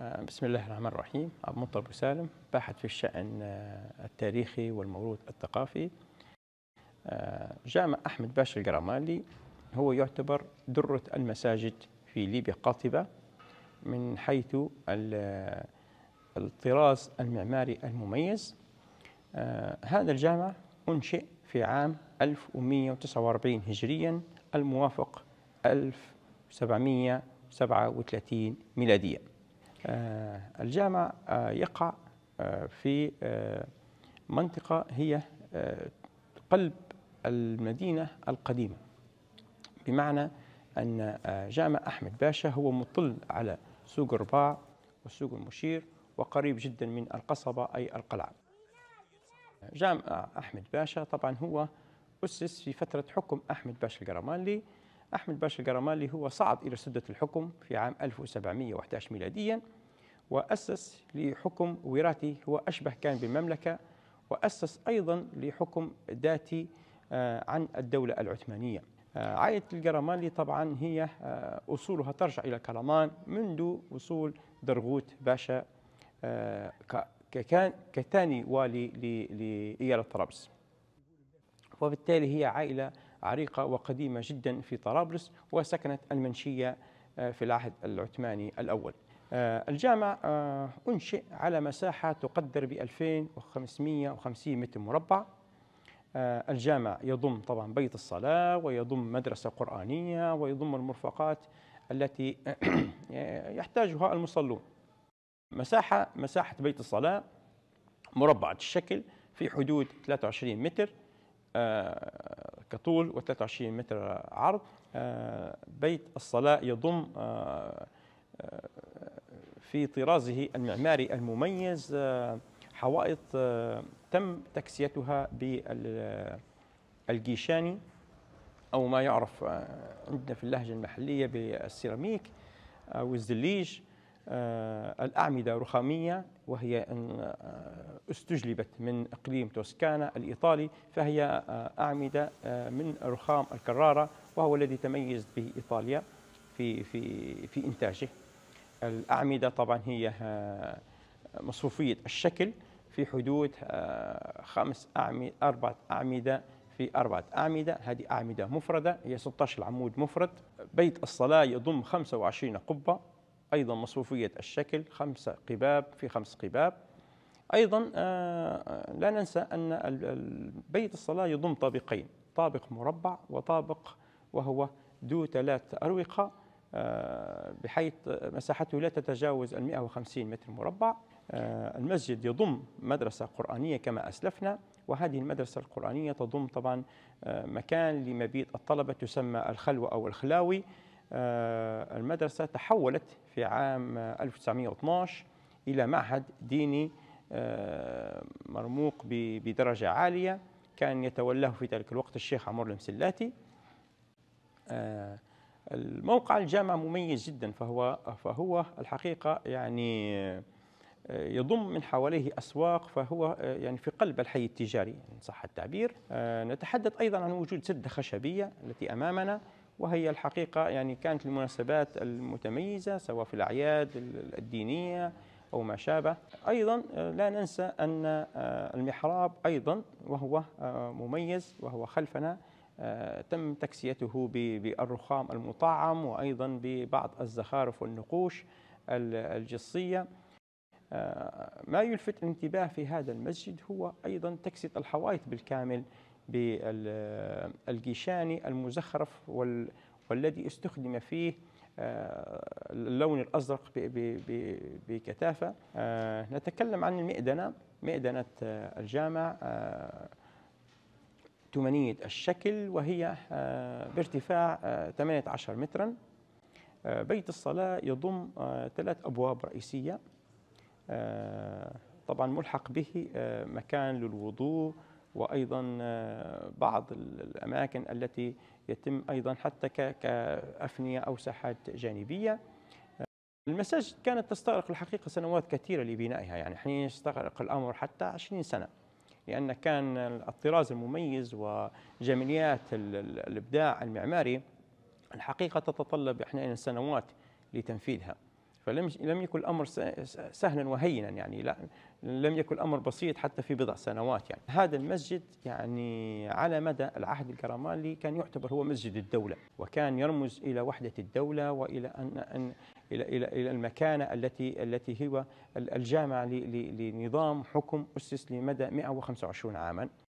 آه، بسم الله الرحمن الرحيم أبو مطر سالم باحث في الشأن آه، التاريخي والموروث الثقافي آه، جامع أحمد باشا القرمالي هو يعتبر درة المساجد في ليبيا قاطبة من حيث الطراز المعماري المميز هذا الجامع أنشئ في عام 1149 هجريا الموافق 1737 ميلاديا آه، الجامع آه، يقع آه، في منطقة هي قلب المدينة القديمة بمعنى أن جامع أحمد باشا هو مطل على سوق الرباع والسوق المشير وقريب جدا من القصبة أي القلعة جامع أحمد باشا طبعا هو أسس في فترة حكم أحمد باشا القرمالي أحمد باشا القرمالي هو صعد إلى سدة الحكم في عام 1711 ميلادياً وأسس لحكم وراثي هو أشبه كان بالمملكة وأسس أيضا لحكم ذاتي آه، عن الدولة العثمانية آه، عائلة القرمانلي طبعا هي آه، أصولها ترجع إلى كرمان منذ وصول درغوت باشا كان كثاني والي لإيالة طرابلس وبالتالي هي عائلة عريقة وقديمة جدا في طرابلس وسكنت المنشية في العهد العثماني الأول آه، الجامع آه، أنشئ على مساحة تقدر ب 2550 متر مربع آه، الجامع يضم طبعا بيت الصلاة ويضم مدرسة قرآنية ويضم المرفقات التي يحتاجها المصلون مساحة مساحة بيت الصلاة مربعة الشكل في حدود 23 متر كطول و23 متر عرض بيت الصلاة يضم في طرازه المعماري المميز آه، حوائط آه، تم تكسيتها بالجيشاني آه، أو ما يعرف عندنا في اللهجة المحلية بالسيراميك أو الزليج الأعمدة رخامية وهي استجلبت من إقليم توسكانا الإيطالي فهي أعمدة من رخام الكرارة وهو الذي تميزت به إيطاليا في في في إنتاجه الأعمدة طبعا هي آه، مصفوفية الشكل في حدود آه، خمس أعمدة أربعة أعمدة في أربعة أعمدة هذه أعمدة مفردة هي 16 عمود مفرد بيت الصلاة يضم 25 قبة أيضا مصفوفية الشكل خمسة قباب في خمس قباب أيضا آه، لا ننسى أن بيت الصلاة يضم طابقين طابق مربع وطابق وهو ذو ثلاث أروقة آه، بحيث مساحته لا تتجاوز ال 150 متر مربع آه، المسجد يضم مدرسة قرآنية كما أسلفنا وهذه المدرسة القرآنية تضم طبعا آه، مكان لمبيت الطلبة تسمى الخلوة أو الخلاوي المدرسة تحولت في عام 1912 إلى معهد ديني مرموق بدرجة عالية كان يتولاه في ذلك الوقت الشيخ عمر المسلاتي الموقع الجامع مميز جدا فهو فهو الحقيقة يعني آه، يضم من حواليه أسواق فهو آه، يعني في قلب الحي التجاري إن صح التعبير آه، نتحدث أيضا عن وجود سدة خشبية التي أمامنا وهي الحقيقة يعني كانت المناسبات المتميزة سواء في الأعياد الدينية أو ما شابه أيضا لا ننسى أن المحراب أيضا وهو مميز وهو خلفنا آه، تم تكسيته بالرخام المطعم وأيضا ببعض الزخارف والنقوش الجصية آه، ما يلفت الانتباه في هذا المسجد هو أيضا تكسية الحوائط بالكامل بالجيشاني آه، المزخرف والذي استخدم فيه اللون الأزرق بكثافة نتكلم عن المئدنة مئدنة الجامع ثمانية الشكل وهي آه، بارتفاع 18 آه، مترا آه، بيت الصلاة يضم ثلاث أبواب رئيسية طبعا ملحق به مكان للوضوء وأيضا بعض الأماكن التي يتم أيضا حتى كأفنية أو ساحات جانبية المساجد كانت تستغرق الحقيقة سنوات كثيرة لبنائها يعني حين يستغرق الأمر حتى 20 سنة لأن كان الطراز المميز وجماليات الإبداع المعماري الحقيقة تتطلب أحيانا سنوات لتنفيذها فلم لم يكن الامر سهلا وهينا يعني لا لم يكن الامر بسيط حتى في بضع سنوات يعني هذا المسجد يعني على مدى العهد الكرمالي كان يعتبر هو مسجد الدوله وكان يرمز الى وحده الدوله والى ان ان الى الى الى المكانه التي التي هو الجامع لنظام حكم اسس لمدى 125 عاما